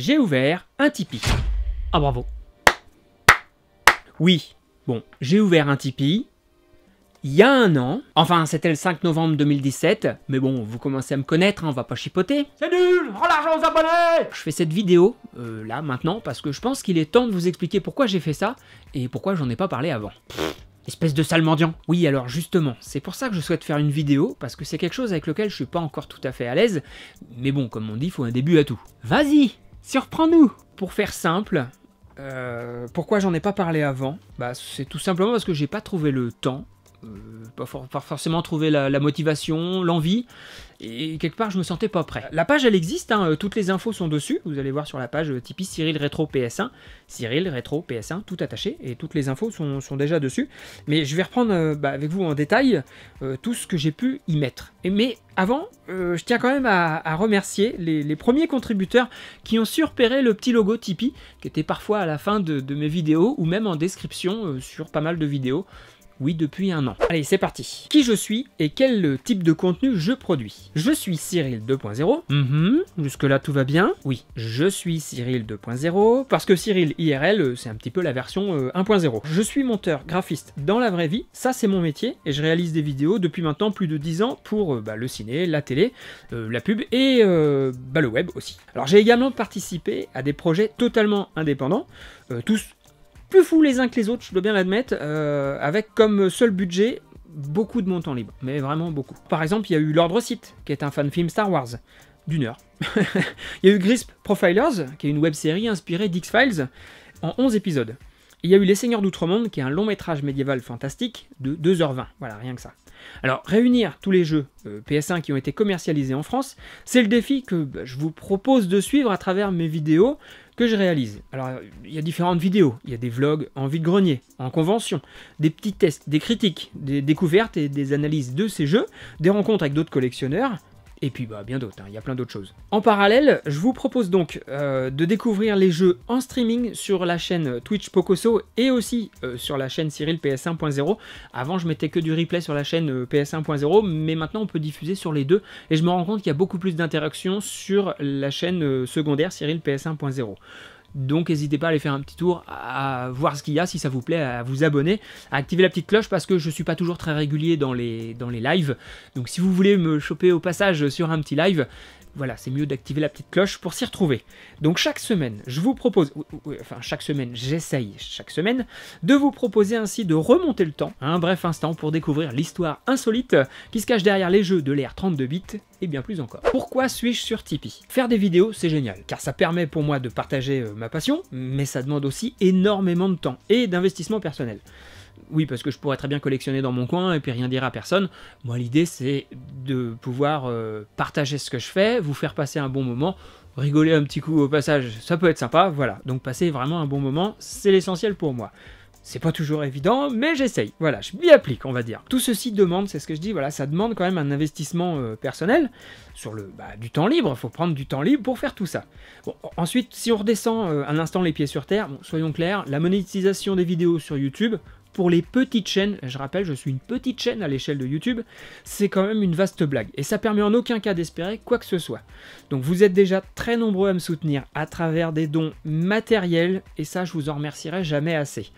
j'ai ouvert un Tipeee. Ah bravo. Oui, bon, j'ai ouvert un Tipeee. Il y a un an, enfin c'était le 5 novembre 2017, mais bon, vous commencez à me connaître, hein, on va pas chipoter. C'est nul, rends l'argent aux abonnés Je fais cette vidéo, euh, là, maintenant, parce que je pense qu'il est temps de vous expliquer pourquoi j'ai fait ça et pourquoi j'en ai pas parlé avant. espèce de sale Oui, alors justement, c'est pour ça que je souhaite faire une vidéo, parce que c'est quelque chose avec lequel je suis pas encore tout à fait à l'aise, mais bon, comme on dit, il faut un début à tout. Vas-y Surprends-nous Pour faire simple, euh, pourquoi j'en ai pas parlé avant bah, C'est tout simplement parce que j'ai pas trouvé le temps, euh, pas, forcément trouvé la motivation, l'envie, et quelque part je me sentais pas prêt. La page elle existe, hein, euh, toutes les infos sont dessus, vous allez voir sur la page euh, Tipeee Cyril Rétro PS1, Cyril Rétro PS1, tout attaché, et toutes les infos sont, déjà dessus. Mais je vais reprendre euh, bah, avec vous en détail tout ce que j'ai pu y mettre. Et, mais avant, je tiens quand même à, remercier les, premiers contributeurs qui ont surpéré le petit logo Tipeee, qui était parfois à la fin de, de mes vidéos, ou même en description sur pas mal de vidéos. Oui, depuis un an. Allez, c'est parti. Qui je suis et quel type de contenu je produis Je suis Cyril 2.0. Mhm. Jusque-là, tout va bien Oui, je suis Cyril 2.0 parce que Cyril IRL, euh, c'est un petit peu la version 1.0. Euh, je suis monteur graphiste dans la vraie vie, ça c'est mon métier et je réalise des vidéos depuis maintenant plus de dix ans pour euh, bah, le ciné, la télé, la pub et bah, le web aussi. Alors j'ai également participé à des projets totalement indépendants, tous plus fous les uns que les autres, je dois bien l'admettre, euh, avec comme seul budget beaucoup de montants libres, mais vraiment beaucoup. Par exemple, il y a eu l'ordre site qui est un fan film Star Wars, d'une heure. il y a eu Grisp Profilers, qui est une web série inspirée d'X-Files, en 11 épisodes. Il y a eu Les Seigneurs d'Outre-Monde, qui est un long métrage médiéval fantastique de 2h20, voilà, rien que ça. Alors, réunir tous les jeux euh, PS1 qui ont été commercialisés en France, c'est le défi que bah, je vous propose de suivre à travers mes vidéos que je réalise. Alors, il y a différentes vidéos, il y a des vlogs en vide-grenier, en convention, des petits tests, des critiques, des découvertes et des analyses de ces jeux, des rencontres avec d'autres collectionneurs, et puis bah, bien d'autres, hein, il y a plein d'autres choses. En parallèle, je vous propose donc euh, de découvrir les jeux en streaming sur la chaîne Twitch Pocoso et aussi euh, sur la chaîne Cyril PS1.0. Avant, je mettais que du replay sur la chaîne euh, PS1.0, mais maintenant on peut diffuser sur les deux et je me rends compte qu'il y a beaucoup plus d'interactions sur la chaîne secondaire Cyril PS1.0. Donc n'hésitez pas à aller faire un petit tour, à voir ce qu'il y a, si ça vous plaît, à vous abonner, à activer la petite cloche parce que je ne suis pas toujours très régulier dans les, dans les lives. Donc si vous voulez me choper au passage sur un petit live, voilà, c'est mieux d'activer la petite cloche pour s'y retrouver. Donc chaque semaine, je vous propose, enfin chaque semaine, j'essaye chaque semaine, de vous proposer ainsi de remonter le temps, à un bref instant pour découvrir l'histoire insolite qui se cache derrière les jeux de l'ère 32 bits et bien plus encore. Pourquoi suis-je sur Tipeee Faire des vidéos, c'est génial, car ça permet pour moi de partager euh, ma passion, mais ça demande aussi énormément de temps et d'investissement personnel. Oui, parce que je pourrais très bien collectionner dans mon coin et puis rien dire à personne. Moi, l'idée, c'est de pouvoir euh, partager ce que je fais, vous faire passer un bon moment, rigoler un petit coup au passage, ça peut être sympa, voilà. Donc passer vraiment un bon moment, c'est l'essentiel pour moi. C'est pas toujours évident, mais j'essaye. Voilà, je m'y applique, on va dire. Tout ceci demande, c'est ce que je dis, voilà, ça demande quand même un investissement euh, personnel sur le bah, du temps libre. Il faut prendre du temps libre pour faire tout ça. Bon, ensuite, si on redescend euh, un instant les pieds sur terre, soyons clairs, la monétisation des vidéos sur YouTube, pour les petites chaînes, je rappelle, je suis une petite chaîne à l'échelle de YouTube, c'est quand même une vaste blague. Et ça permet en aucun cas d'espérer quoi que ce soit. Donc vous êtes déjà très nombreux à me soutenir à travers des dons matériels, et ça je vous en remercierai jamais assez.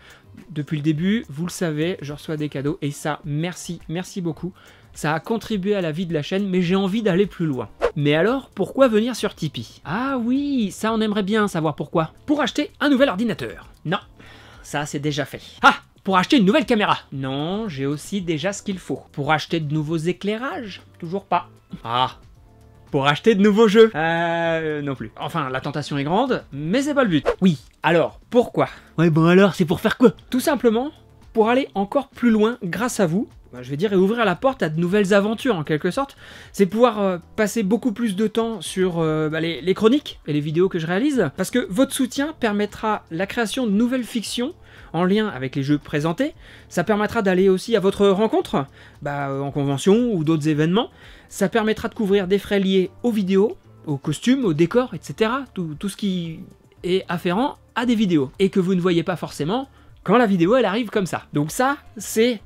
Depuis le début, vous le savez, je reçois des cadeaux, et ça, merci, merci beaucoup. Ça a contribué à la vie de la chaîne, mais j'ai envie d'aller plus loin. Mais alors, pourquoi venir sur Tipeee Ah oui, ça on aimerait bien savoir pourquoi. Pour acheter un nouvel ordinateur. Non, ça c'est déjà fait. Ah pour acheter une nouvelle caméra Non, j'ai aussi déjà ce qu'il faut. Pour acheter de nouveaux éclairages Toujours pas. Ah pour acheter de nouveaux jeux Euh, non plus. Enfin, la tentation est grande, mais c'est pas le but. Oui, alors, pourquoi Ouais, bon alors, c'est pour faire quoi Tout simplement, pour aller encore plus loin grâce à vous bah, je vais dire, et ouvrir la porte à de nouvelles aventures en quelque sorte. C'est pouvoir euh, passer beaucoup plus de temps sur euh, bah, les, chroniques et les vidéos que je réalise, parce que votre soutien permettra la création de nouvelles fictions en lien avec les jeux présentés. Ça permettra d'aller aussi à votre rencontre, bah, en convention ou d'autres événements. Ça permettra de couvrir des frais liés aux vidéos, aux costumes, aux décors, etc. Tout, tout ce qui est afférent à des vidéos et que vous ne voyez pas forcément quand la vidéo elle arrive comme ça. Donc ça, c'est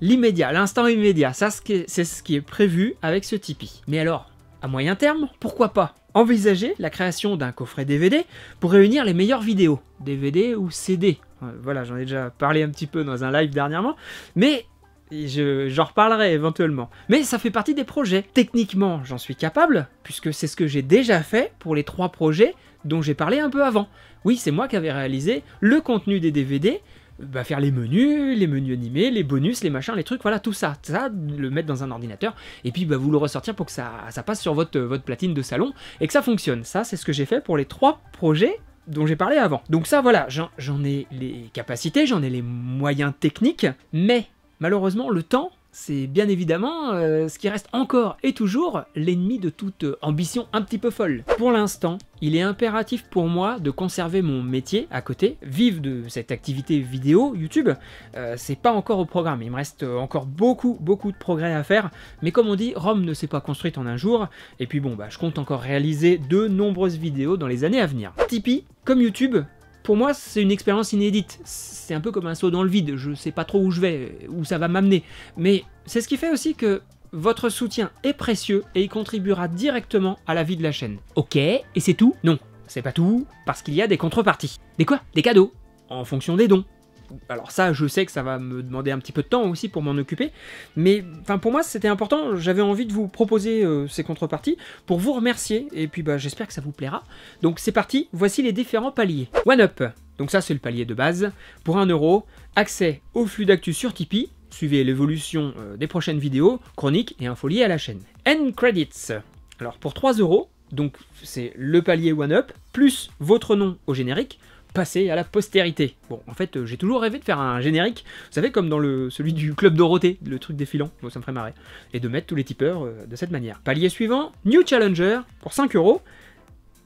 l'immédiat, l'instant immédiat. Ça, c'est ce qui est prévu avec ce Tipeee. Mais alors, à moyen terme, pourquoi pas envisager la création d'un coffret DVD pour réunir les meilleures vidéos, DVD ou CD. Euh, voilà, j'en ai déjà parlé un petit peu dans un live dernièrement, mais j'en reparlerai éventuellement. Mais ça fait partie des projets. Techniquement, j'en suis capable, puisque c'est ce que j'ai déjà fait pour les trois projets dont j'ai parlé un peu avant. Oui, c'est moi qui avais réalisé le contenu des DVD, bah, faire les menus, les menus animés, les bonus, les machins, les trucs, voilà, tout ça, ça, le mettre dans un ordinateur, et puis bah, vous le ressortir pour que ça, ça passe sur votre, votre platine de salon et que ça fonctionne. Ça, c'est ce que j'ai fait pour les trois projets dont j'ai parlé avant. Donc ça, voilà, j'en ai les capacités, j'en ai les moyens techniques, mais malheureusement, le temps, c'est bien évidemment euh, ce qui reste encore et toujours l'ennemi de toute ambition un petit peu folle. Pour l'instant, il est impératif pour moi de conserver mon métier à côté, vivre de cette activité vidéo, YouTube, euh, c'est pas encore au programme, il me reste encore beaucoup beaucoup de progrès à faire, mais comme on dit, Rome ne s'est pas construite en un jour, et puis bon bah, je compte encore réaliser de nombreuses vidéos dans les années à venir. Tipeee, comme YouTube, pour moi, c'est une expérience inédite. C'est un peu comme un saut dans le vide. Je sais pas trop où je vais, où ça va m'amener. Mais c'est ce qui fait aussi que votre soutien est précieux et il contribuera directement à la vie de la chaîne. Ok, et c'est tout Non, c'est pas tout, parce qu'il y a des contreparties. Des quoi Des cadeaux, en fonction des dons alors ça, je sais que ça va me demander un petit peu de temps aussi pour m'en occuper, mais pour moi c'était important, j'avais envie de vous proposer euh, ces contreparties pour vous remercier, et puis bah, j'espère que ça vous plaira. Donc c'est parti, voici les différents paliers. One Up, donc ça c'est le palier de base, pour 1 euro, accès au flux d'actu sur Tipeee, suivez l'évolution euh, des prochaines vidéos, chroniques et liées à la chaîne. End Credits, alors pour 3 euros, donc c'est le palier One Up, plus votre nom au générique, passer à la postérité. Bon, en fait, euh, j'ai toujours rêvé de faire un générique, vous savez, comme dans le, celui du Club Dorothée, le truc défilant, bon, ça me ferait marrer, et de mettre tous les tipeurs euh, de cette manière. Palier suivant, New Challenger, pour 5 euros.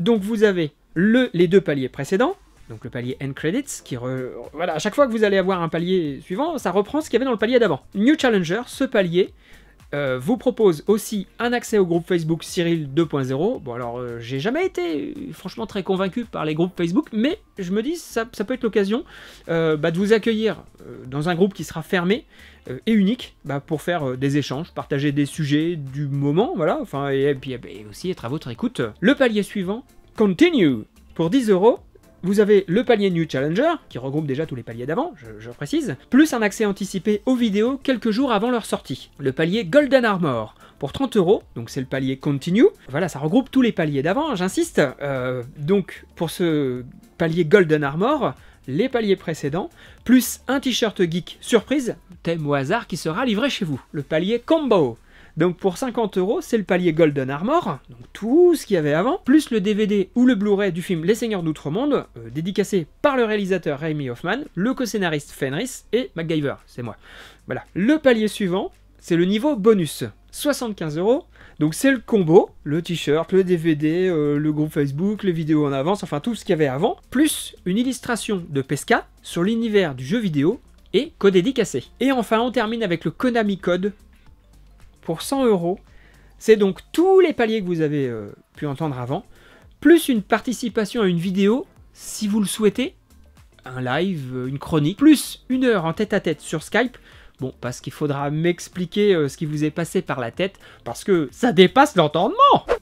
Donc vous avez le, les deux paliers précédents, donc le palier End Credits, qui voilà, à chaque fois que vous allez avoir un palier suivant, ça reprend ce qu'il y avait dans le palier d'avant. New Challenger, ce palier, euh, vous propose aussi un accès au groupe Facebook Cyril 2.0. Bon alors euh, j'ai jamais été euh, franchement très convaincu par les groupes Facebook, mais je me dis ça, ça peut être l'occasion bah, de vous accueillir dans un groupe qui sera fermé et unique bah, pour faire des échanges, partager des sujets du moment, voilà, enfin et, puis aussi être à votre écoute. Le palier suivant, continue. Pour 10 euros, vous avez le palier New Challenger, qui regroupe déjà tous les paliers d'avant, je, précise, plus un accès anticipé aux vidéos quelques jours avant leur sortie. Le palier Golden Armor, pour 30 euros, donc c'est le palier Continue. Voilà, ça regroupe tous les paliers d'avant, hein, j'insiste. Euh, donc pour ce palier Golden Armor, les paliers précédents, plus un t-shirt geek surprise, thème au hasard qui sera livré chez vous. Le palier Combo, donc pour 50 euros, c'est le palier Golden Armor, donc tout ce qu'il y avait avant, plus le DVD ou le Blu-ray du film Les Seigneurs d'Outre-Monde, euh, dédicacé par le réalisateur Raimi Hoffman, le co-scénariste Fenris et MacGyver, c'est moi. Voilà. Le palier suivant, c'est le niveau bonus. 75 euros. Donc c'est le combo, le t-shirt, le DVD, euh, le groupe Facebook, les vidéos en avance, enfin tout ce qu'il y avait avant, plus une illustration de Pesca sur l'univers du jeu vidéo et dédicacé. Et enfin on termine avec le Konami Code pour 100 euros. C'est donc tous les paliers que vous avez euh, pu entendre avant, plus une participation à une vidéo, si vous le souhaitez, un live, euh, une chronique, plus une heure en tête-à-tête sur Skype. Bon, parce qu'il faudra m'expliquer euh, ce qui vous est passé par la tête, parce que ça dépasse l'entendement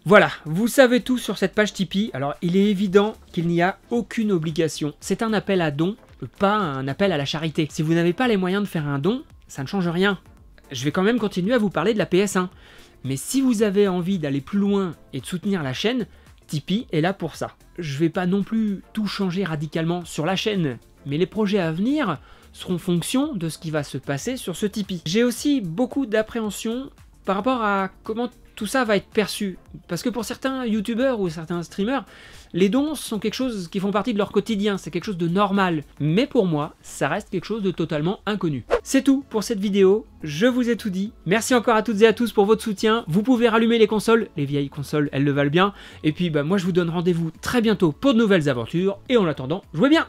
Voilà, vous savez tout sur cette page Tipeee, alors il est évident qu'il n'y a aucune obligation. C'est un appel à don, pas un appel à la charité. Si vous n'avez pas les moyens de faire un don, ça ne change rien je vais quand même continuer à vous parler de la PS1. Mais si vous avez envie d'aller plus loin et de soutenir la chaîne, Tipeee est là pour ça. Je vais pas non plus tout changer radicalement sur la chaîne, mais les projets à venir seront fonction de ce qui va se passer sur ce Tipeee. J'ai aussi beaucoup d'appréhension par rapport à comment tout ça va être perçu. Parce que pour certains youtubeurs ou certains streamers, les dons sont quelque chose qui font partie de leur quotidien, c'est quelque chose de normal. Mais pour moi, ça reste quelque chose de totalement inconnu. C'est tout pour cette vidéo, je vous ai tout dit. Merci encore à toutes et à tous pour votre soutien. Vous pouvez rallumer les consoles, les vieilles consoles, elles le valent bien. Et puis bah, moi je vous donne rendez-vous très bientôt pour de nouvelles aventures. Et en attendant, jouez bien